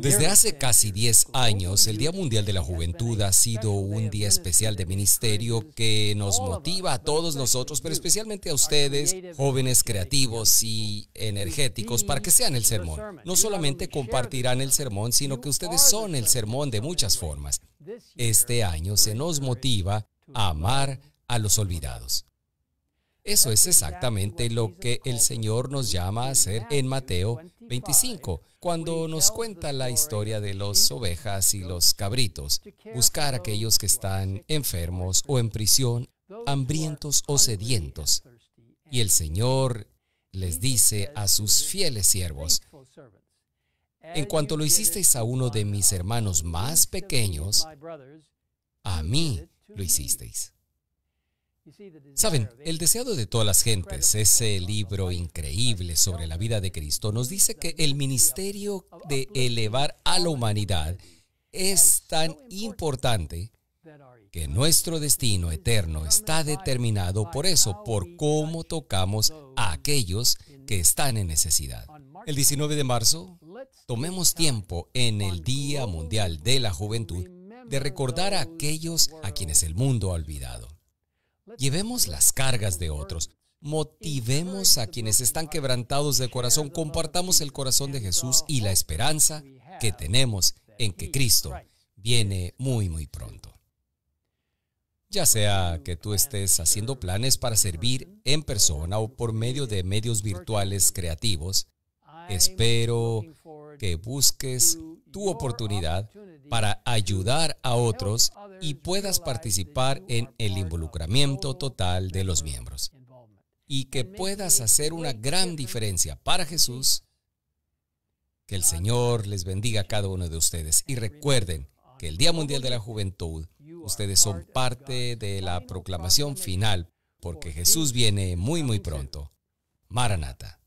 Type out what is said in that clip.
Desde hace casi 10 años, el Día Mundial de la Juventud ha sido un día especial de ministerio que nos motiva a todos nosotros, pero especialmente a ustedes, jóvenes creativos y energéticos, para que sean el sermón. No solamente compartirán el sermón, sino que ustedes son el sermón de muchas formas. Este año se nos motiva a amar a los olvidados. Eso es exactamente lo pues, que el Señor nos llama a hacer en Mateo 25, cuando nos cuenta la historia de los ovejas y los cabritos, buscar a aquellos que están enfermos o en prisión, hambrientos o sedientos. Y el Señor les dice a sus fieles siervos, en cuanto lo hicisteis a uno de mis hermanos más pequeños, a mí lo hicisteis. Saben, el deseado de todas las gentes, ese libro increíble sobre la vida de Cristo, nos dice que el ministerio de elevar a la humanidad es tan importante que nuestro destino eterno está determinado por eso, por cómo tocamos a aquellos que están en necesidad. El 19 de marzo, tomemos tiempo en el Día Mundial de la Juventud de recordar a aquellos a quienes el mundo ha olvidado. Llevemos las cargas de otros. Motivemos a quienes están quebrantados de corazón. Compartamos el corazón de Jesús y la esperanza que tenemos en que Cristo viene muy, muy pronto. Ya sea que tú estés haciendo planes para servir en persona o por medio de medios virtuales creativos, espero que busques tu oportunidad para ayudar a otros y puedas participar en el involucramiento total de los miembros. Y que puedas hacer una gran diferencia para Jesús. Que el Señor les bendiga a cada uno de ustedes. Y recuerden que el Día Mundial de la Juventud, ustedes son parte de la proclamación final, porque Jesús viene muy, muy pronto. Maranata.